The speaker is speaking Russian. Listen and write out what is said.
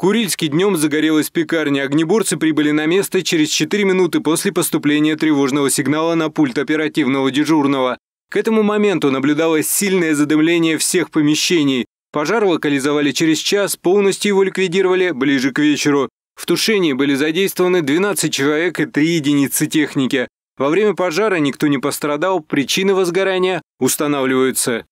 Курильске днем загорелась пекарня. Огнеборцы прибыли на место через 4 минуты после поступления тревожного сигнала на пульт оперативного дежурного. К этому моменту наблюдалось сильное задымление всех помещений. Пожар локализовали через час, полностью его ликвидировали ближе к вечеру. В тушении были задействованы 12 человек и 3 единицы техники. Во время пожара никто не пострадал, причины возгорания устанавливаются.